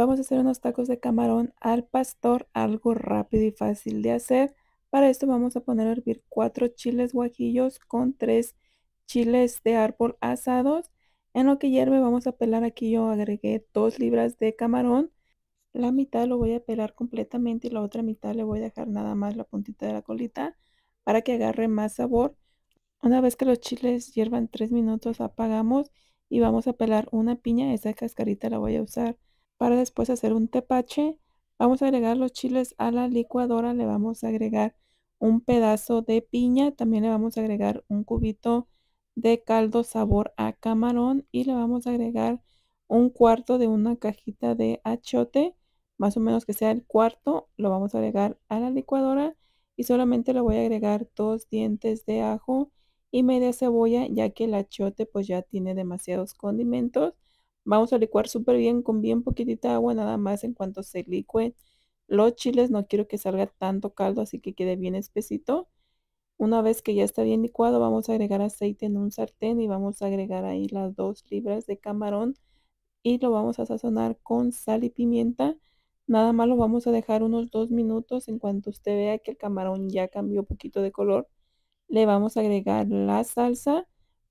Vamos a hacer unos tacos de camarón al pastor, algo rápido y fácil de hacer. Para esto vamos a poner a hervir cuatro chiles guajillos con tres chiles de árbol asados. En lo que hierve vamos a pelar aquí yo agregué dos libras de camarón. La mitad lo voy a pelar completamente y la otra mitad le voy a dejar nada más la puntita de la colita para que agarre más sabor. Una vez que los chiles hiervan 3 minutos apagamos y vamos a pelar una piña. Esa cascarita la voy a usar para después hacer un tepache. Vamos a agregar los chiles a la licuadora, le vamos a agregar un pedazo de piña, también le vamos a agregar un cubito de caldo sabor a camarón y le vamos a agregar un cuarto de una cajita de achote, más o menos que sea el cuarto, lo vamos a agregar a la licuadora y solamente le voy a agregar dos dientes de ajo y media cebolla ya que el achote pues ya tiene demasiados condimentos Vamos a licuar súper bien con bien poquitita agua nada más en cuanto se licue los chiles. No quiero que salga tanto caldo, así que quede bien espesito. Una vez que ya está bien licuado, vamos a agregar aceite en un sartén y vamos a agregar ahí las dos libras de camarón y lo vamos a sazonar con sal y pimienta. Nada más lo vamos a dejar unos dos minutos. En cuanto usted vea que el camarón ya cambió poquito de color, le vamos a agregar la salsa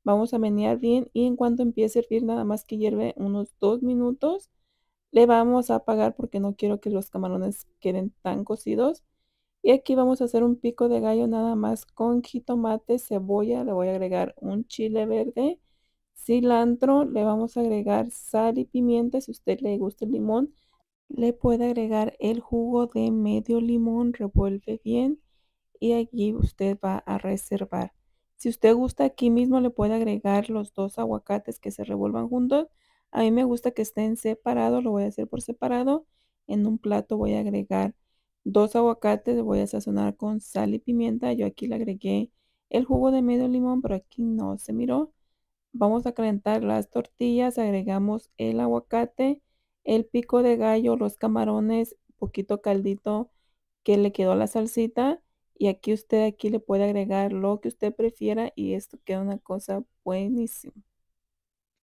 Vamos a menear bien y en cuanto empiece a hervir, nada más que hierve unos dos minutos, le vamos a apagar porque no quiero que los camarones queden tan cocidos. Y aquí vamos a hacer un pico de gallo nada más con jitomate, cebolla, le voy a agregar un chile verde, cilantro, le vamos a agregar sal y pimienta, si usted le gusta el limón, le puede agregar el jugo de medio limón, revuelve bien y allí usted va a reservar. Si usted gusta, aquí mismo le puede agregar los dos aguacates que se revuelvan juntos. A mí me gusta que estén separados, lo voy a hacer por separado. En un plato voy a agregar dos aguacates, voy a sazonar con sal y pimienta. Yo aquí le agregué el jugo de medio limón, pero aquí no se miró. Vamos a calentar las tortillas, agregamos el aguacate, el pico de gallo, los camarones, poquito caldito que le quedó a la salsita y aquí usted aquí le puede agregar lo que usted prefiera y esto queda una cosa buenísima.